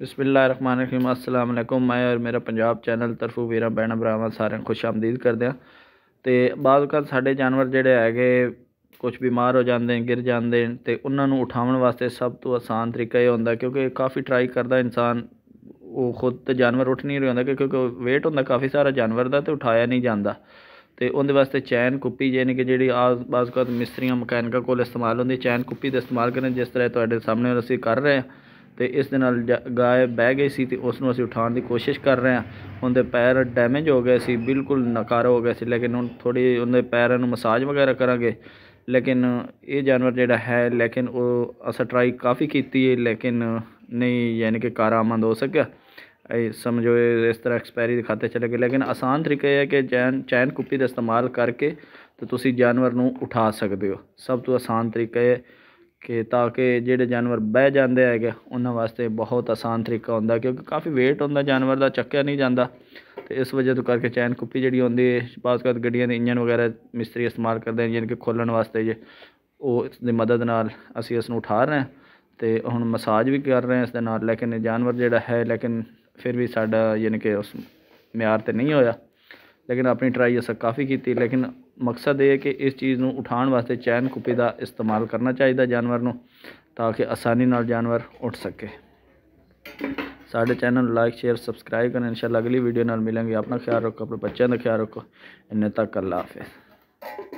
बिसमीम असलम मैं और मेरा पंजाब चैनल तरफू वीर भैन भरावान सारे खुश आमदीद कर हैं तो बाद साढ़े जानवर जोड़े है कुछ बीमार हो जाते हैं गिर जाते हैं तो उन्होंने उठाने वास्ते सब तो आसान तरीका यह होंगे क्योंकि काफ़ी ट्राई करता इंसान वो खुद तो जानवर उठ नहीं रहा होंगे क्योंकि वेट होंगे काफ़ी सारा जानवर का तो उठाया नहीं जाता तो उनके वास्ते चैन कुप्पी यानी कि जी बाज़ मिस्त्रियों मकैनिका को इस्तेमाल होंगी चैन कुप्पी का इस्तेमाल करें जिस तरह थोड़े सामने असं कर रहे हैं ਤੇ ਇਸ ਦੇ ਨਾਲ ਗਾਇ ਬਹਿ ਗਈ ਸੀ ਤੇ ਉਸ ਨੂੰ ਅਸੀਂ ਉਠਾਉਣ ਦੀ ਕੋਸ਼ਿਸ਼ ਕਰ ਰਹੇ ਹਾਂ ਉਹਦੇ ਪੈਰ ਡੈਮੇਜ ਹੋ ਗਏ ਸੀ ਬਿਲਕੁਲ ਨਕਾਰ ਹੋ ਗਏ ਸੀ ਲੇਕਿਨ ਹੁਣ ਥੋੜੀ ਉਹਦੇ ਪੈਰਾਂ ਨੂੰ ਮਸਾਜ ਵਗੈਰਾ ਕਰਾਂਗੇ ਲੇਕਿਨ ਇਹ ਜਾਨਵਰ ਜਿਹੜਾ ਹੈ ਲੇਕਿਨ ਉਹ ਅਸਾਂ ਟਰਾਈ ਕਾਫੀ ਕੀਤੀ ਹੈ ਲੇਕਿਨ ਨਹੀਂ ਯਾਨੀ ਕਿ ਕਾਰਾਮੰਦ ਹੋ ਸਕਿਆ समझो इस तरह एक्सपायरी दिखाते चले गए लेकिन आसान तरीका यह है कि चैन चैन कुप्पी का इस्तेमाल करके तो तुम जानवर में उठा सकते हो सब तो आसान तरीका है ਕਿ ਤਾਂ ਕਿ ਜਿਹੜੇ ਜਾਨਵਰ ਬਹਿ ਜਾਂਦੇ ਹੈਗੇ ਉਹਨਾਂ ਵਾਸਤੇ ਬਹੁਤ ਆਸਾਨ ਤਰੀਕਾ ਹੁੰਦਾ ਕਿਉਂਕਿ ਕਾਫੀ ਵੇਟ ਹੁੰਦਾ ਜਾਨਵਰ ਦਾ ਚੱਕਿਆ ਨਹੀਂ ਜਾਂਦਾ ਤੇ ਇਸ ਵਜ੍ਹਾ ਤੋਂ ਕਰਕੇ ਚੈਨ ਕੁੱਪੀ ਜਿਹੜੀ ਹੁੰਦੀ ਹੈ ਬਾਸ ਕਰ ਗੱਡੀਆਂ ਦੇ ਇੰਜਨ ਵਗੈਰਾ ਮਿਸਤਰੀ ਇਸਤੇਮਾਲ ਕਰਦੇ ਨੇ ਜਿਨ ਕਿ ਖੋਲਣ ਵਾਸਤੇ ਜੇ ਉਹ ਇਸ ਦੀ ਮਦਦ ਨਾਲ ਅਸੀਂ ਇਸ ਨੂੰ ਉਠਾ ਰਹੇ ਹਾਂ ਤੇ ਹੁਣ ਮਸਾਜ ਵੀ ਕਰ ਰਹੇ ਹਾਂ ਇਸ ਦੇ ਨਾਲ ਲੇਕਿਨ ਇਹ ਜਾਨਵਰ ਜਿਹੜਾ ਹੈ ਲੇਕਿਨ ਫਿਰ ਵੀ ਸਾਡਾ ਯਾਨੀ ਕਿ ਉਸ ਮਿਆਰ ਤੇ ਨਹੀਂ ਹੋਇਆ ਲੇਕਿਨ ਆਪਣੀ ਟਰਾਈ ਅਸਾਂ ਕਾਫੀ ਕੀਤੀ ਲੇਕਿਨ मकसद ये कि इस चीज़ को उठाने वास्ते चैन कुपी का इस्तेमाल करना चाहिए जानवर को ताकि आसानी नाल जानवर उठ सके साढ़े चैनल लाइक शेयर सब्सक्राइब करें इंशाल्लाह अगली वीडियो नाल मिलेंगे अपना ख्याल रखो अपने बच्चों का ख्याल रखो इन्ने तक अल्लाह हाफिज़